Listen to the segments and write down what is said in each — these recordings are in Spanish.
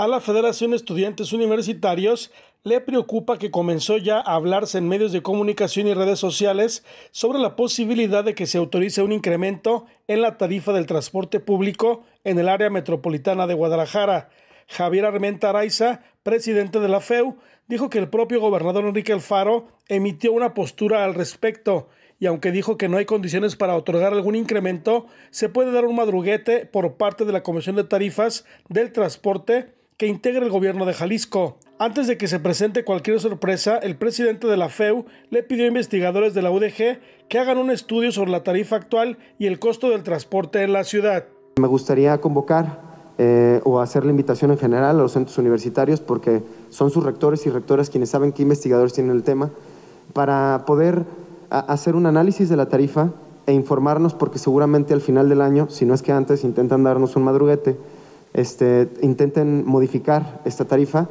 A la Federación de Estudiantes Universitarios le preocupa que comenzó ya a hablarse en medios de comunicación y redes sociales sobre la posibilidad de que se autorice un incremento en la tarifa del transporte público en el área metropolitana de Guadalajara. Javier Armenta Araiza, presidente de la FEU, dijo que el propio gobernador Enrique Alfaro emitió una postura al respecto y aunque dijo que no hay condiciones para otorgar algún incremento, se puede dar un madruguete por parte de la Comisión de Tarifas del Transporte que integra el gobierno de Jalisco. Antes de que se presente cualquier sorpresa, el presidente de la FEU le pidió a investigadores de la UDG que hagan un estudio sobre la tarifa actual y el costo del transporte en la ciudad. Me gustaría convocar eh, o hacer la invitación en general a los centros universitarios porque son sus rectores y rectoras quienes saben qué investigadores tienen el tema, para poder hacer un análisis de la tarifa e informarnos porque seguramente al final del año, si no es que antes, intentan darnos un madruguete este, intenten modificar esta tarifa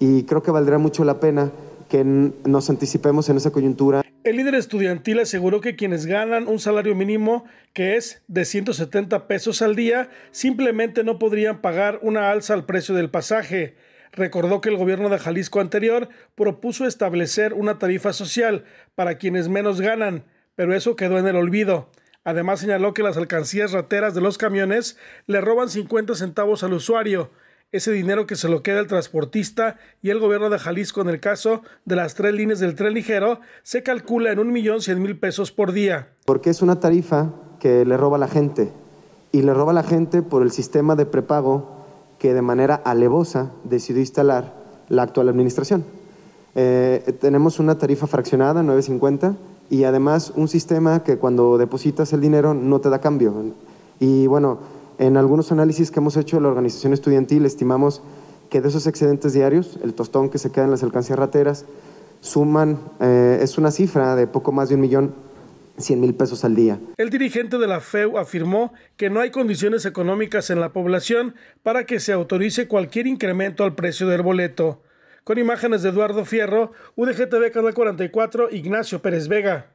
y creo que valdrá mucho la pena que nos anticipemos en esa coyuntura. El líder estudiantil aseguró que quienes ganan un salario mínimo, que es de 170 pesos al día, simplemente no podrían pagar una alza al precio del pasaje. Recordó que el gobierno de Jalisco anterior propuso establecer una tarifa social para quienes menos ganan, pero eso quedó en el olvido. Además señaló que las alcancías rateras de los camiones le roban 50 centavos al usuario, ese dinero que se lo queda el transportista y el gobierno de Jalisco en el caso de las tres líneas del tren ligero se calcula en un millón cien mil pesos por día. Porque es una tarifa que le roba a la gente y le roba a la gente por el sistema de prepago que de manera alevosa decidió instalar la actual administración. Eh, tenemos una tarifa fraccionada, 950 y además un sistema que cuando depositas el dinero no te da cambio. Y bueno, en algunos análisis que hemos hecho de la organización estudiantil estimamos que de esos excedentes diarios, el tostón que se queda en las alcancías rateras, suman, eh, es una cifra de poco más de un millón cien mil pesos al día. El dirigente de la FEU afirmó que no hay condiciones económicas en la población para que se autorice cualquier incremento al precio del boleto. Con imágenes de Eduardo Fierro, UDGTV Canal 44, Ignacio Pérez Vega.